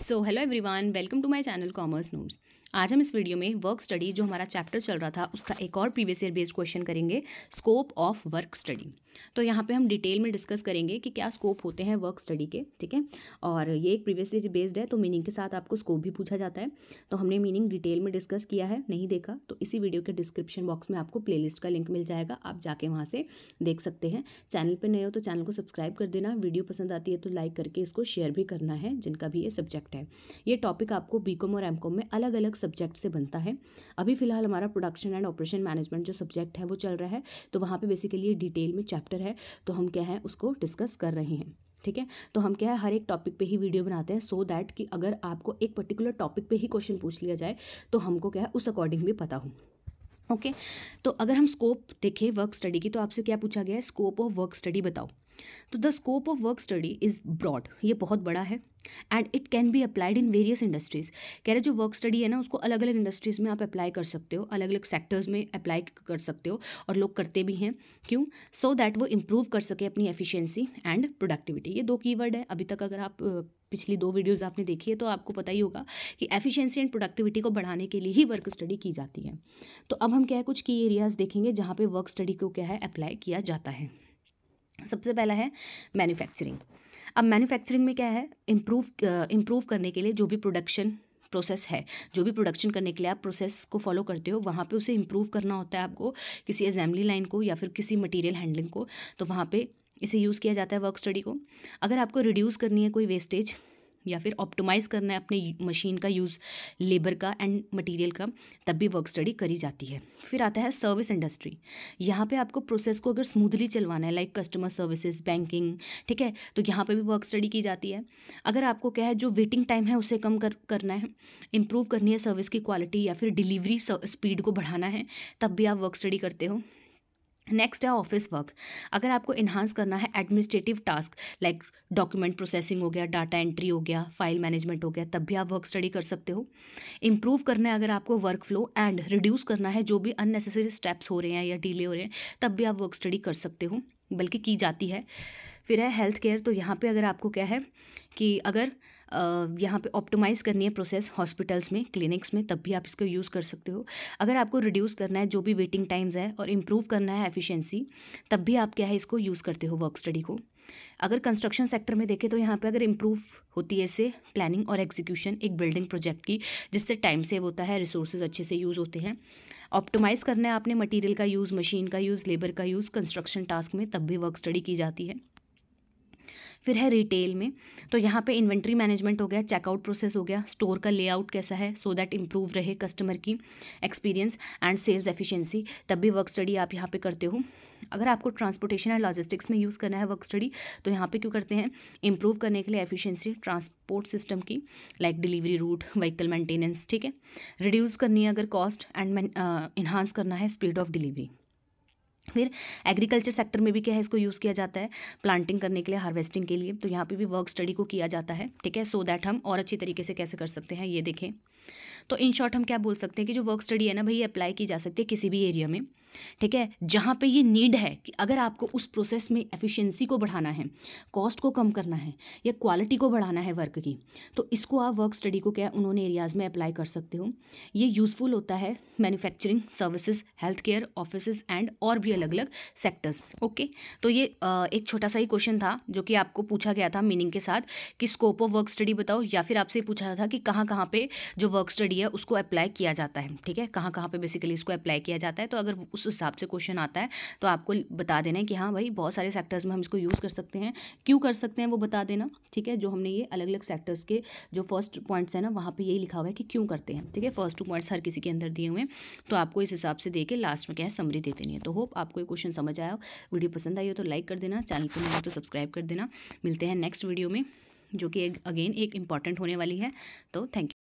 So hello everyone, welcome to my channel Commerce News. आज हम इस वीडियो में वर्क स्टडी जो हमारा चैप्टर चल रहा था उसका एक और प्रीवियस ईयर बेस्ड क्वेश्चन करेंगे स्कोप ऑफ वर्क स्टडी तो यहाँ पे हम डिटेल में डिस्कस करेंगे कि क्या स्कोप होते हैं वर्क स्टडी के ठीक है और ये एक प्रीवियस ईयर बेस्ड है तो मीनिंग के साथ आपको स्कोप भी पूछा जाता है तो हमने मीनिंग डिटेल में डिस्कस किया है नहीं देखा तो इसी वीडियो के डिस्क्रिप्शन बॉक्स में आपको प्लेलिस्ट का लिंक मिल जाएगा आप जाके वहाँ से देख सकते हैं चैनल पर नए हो तो चैनल को सब्सक्राइब कर देना वीडियो पसंद आती है तो लाइक करके इसको शेयर भी करना है जिनका भी ये सब्जेक्ट है ये टॉपिक आपको बी और एम में अलग अलग सब्जेक्ट से बनता है अभी फिलहाल हमारा प्रोडक्शन एंड ऑपरेशन मैनेजमेंट जो सब्जेक्ट है वो चल रहा है तो वहाँ पर बेसिकली डिटेल में चैप्टर है तो हम क्या है उसको डिस्कस कर रहे हैं ठीक है तो हम क्या है हर एक टॉपिक पे ही वीडियो बनाते हैं सो so दैट कि अगर आपको एक पर्टिकुलर टॉपिक पे ही क्वेश्चन पूछ लिया जाए तो हमको क्या है उस अकॉर्डिंग भी पता हो ओके okay? तो अगर हम स्कोप देखें वर्क स्टडी की तो आपसे क्या पूछा गया है स्कोप ऑफ वर्क स्टडी बताओ तो the scope of work study is broad ये बहुत बड़ा है and it can be applied in various industries कह रहे जो वर्क स्टडी है ना उसको अलग अलग इंडस्ट्रीज़ में आप अप्लाई कर सकते हो अलग अलग सेक्टर्स में अप्लाई कर सकते हो और लोग करते भी हैं क्यों सो so दैट वो इम्प्रूव कर सके अपनी एफिशिएंसी एंड प्रोडक्टिविटी ये दो कीवर्ड है अभी तक अगर आप पिछली दो वीडियोज़ आपने देखी है तो आपको पता ही होगा कि एफिशिएंसी एंड प्रोडक्टिविटी को बढ़ाने के लिए ही वर्क स्टडी की जाती है तो अब हम क्या है कुछ की एरियाज़ देखेंगे जहाँ पे वर्क स्टडी को क्या है अप्लाई किया जाता है सबसे पहला है मैन्युफैक्चरिंग अब मैन्युफैक्चरिंग में क्या है इम्प्रूव इम्प्रूव करने के लिए जो भी प्रोडक्शन प्रोसेस है जो भी प्रोडक्शन करने के लिए आप प्रोसेस को फॉलो करते हो वहाँ पे उसे इम्प्रूव करना होता है आपको किसी असेंबली लाइन को या फिर किसी मटेरियल हैंडलिंग को तो वहाँ पे इसे यूज़ किया जाता है वर्क स्टडी को अगर आपको रिड्यूस करनी है कोई वेस्टेज या फिर ऑप्टोमाइज़ करना है अपने मशीन का यूज़ लेबर का एंड मटेरियल का तब भी वर्क स्टडी करी जाती है फिर आता है सर्विस इंडस्ट्री यहाँ पे आपको प्रोसेस को अगर स्मूथली चलवाना है लाइक कस्टमर सर्विसेज बैंकिंग ठीक है तो यहाँ पे भी वर्क स्टडी की जाती है अगर आपको क्या है जो वेटिंग टाइम है उसे कम कर करना है इम्प्रूव करनी है सर्विस की क्वालिटी या फिर डिलीवरी स्पीड को बढ़ाना है तब भी आप वर्क स्टडी करते हो नेक्स्ट है ऑफिस वर्क अगर आपको इन्हांस करना है administrative task like document processing हो गया डाटा एंट्री हो गया फाइल मैनेजमेंट हो गया तब भी आप वर्क स्टडी कर सकते हो इम्प्रूव करना है अगर आपको वर्क फ्लो एंड रिड्यूस करना है जो भी अननेसेसरी स्टेप्स हो रहे हैं या डिले हो रहे हैं तब भी आप वर्क स्टडी कर सकते हो बल्कि की जाती है फिर है हेल्थ केयर तो यहाँ पे अगर आपको क्या है कि अगर यहाँ पे ऑप्टिमाइज़ करनी है प्रोसेस हॉस्पिटल्स में क्लिनिक्स में तब भी आप इसको यूज़ कर सकते हो अगर आपको रिड्यूस करना है जो भी वेटिंग टाइम्स है और इम्प्रूव करना है एफिशिएंसी तब भी आप क्या है इसको यूज़ करते हो वर्क स्टडी को अगर कंस्ट्रक्शन सेक्टर में देखें तो यहाँ पे अगर इम्प्रूव होती है इसे प्लानिंग और एग्जीक्यूशन एक बिल्डिंग प्रोजेक्ट की जिससे टाइम सेव होता है रिसोर्सेज अच्छे से यूज़ होते हैं ऑप्टिमाइज़ करना है आपने मटेरियल का यूज़ मशीन का यूज़ लेबर का यूज़ कंस्ट्रक्शन टास्क में तब भी वर्क स्टडी की जाती है फिर है रिटेल में तो यहाँ पे इन्वेंट्री मैनेजमेंट हो गया चेकआउट प्रोसेस हो गया स्टोर का लेआउट कैसा है सो दैट इम्प्रूव रहे कस्टमर की एक्सपीरियंस एंड सेल्स एफिशिएंसी तब भी वर्क स्टडी आप यहाँ पे करते हो अगर आपको ट्रांसपोर्टेशन एंड लॉजिस्टिक्स में यूज़ करना है वर्क स्टडी तो यहाँ पे क्यों करते हैं इंप्रूव करने के लिए एफिशिएंसी ट्रांसपोर्ट सिस्टम की like delivery route vehicle maintenance ठीक है रिड्यूस करनी है अगर कॉस्ट एंड इन्हांस करना है स्पीड ऑफ डिलीवरी फिर एग्रीकल्चर सेक्टर में भी क्या है इसको यूज़ किया जाता है प्लांटिंग करने के लिए हार्वेस्टिंग के लिए तो यहाँ पे भी वर्क स्टडी को किया जाता है ठीक है सो दैट हम और अच्छी तरीके से कैसे कर सकते हैं ये देखें तो इन शॉर्ट हम क्या बोल सकते हैं कि जो वर्क स्टडी है ना भाई अप्लाई की जा सकती है किसी भी एरिया में ठीक है जहाँ पे ये नीड है कि अगर आपको उस प्रोसेस में एफिशिएंसी को बढ़ाना है कॉस्ट को कम करना है या क्वालिटी को बढ़ाना है वर्क की तो इसको आप वर्क स्टडी को क्या उन्होंने एरियाज़ में अप्लाई कर सकते हो ये यूज़फुल होता है manufacturing services health care office and और भी अलग अलग सेक्टर्स ओके तो ये एक छोटा सा ही क्वेश्चन था जो कि आपको पूछा गया था मीनिंग के साथ कि स्कोप ऑफ वर्क स्टडी बताओ या फिर आपसे पूछा था कि कहाँ कहाँ पर जो वर्क स्टडी लिए उसको अप्लाई किया जाता है ठीक है कहाँ कहाँ पे बेसिकली इसको अप्लाई किया जाता है तो अगर उस हिसाब से क्वेश्चन आता है तो आपको बता देना है कि हाँ भाई बहुत सारे सेक्टर्स में हम इसको यूज़ कर सकते हैं क्यों कर सकते हैं वो बता देना ठीक है जो हमने ये अलग अलग सेक्टर्स के जो फर्स्ट पॉइंट्स हैं ना वहाँ पर यही लिखा हुआ है कि क्यों करते हैं ठीक है फर्स्ट टू पॉइंट्स हर किसी के अंदर दिए हुए हैं तो आपको इस हिसाब से दे के लास्ट में क्या है समरी दे देनी है तो होप आपको ये क्वेश्चन समझ आया वीडियो पसंद आई हो तो लाइक कर देना चैनल पर मिले तो सब्सक्राइब कर देना मिलते हैं नेक्स्ट वीडियो में जो कि अगेन एक इम्पॉर्टेंट होने वाली है तो थैंक यू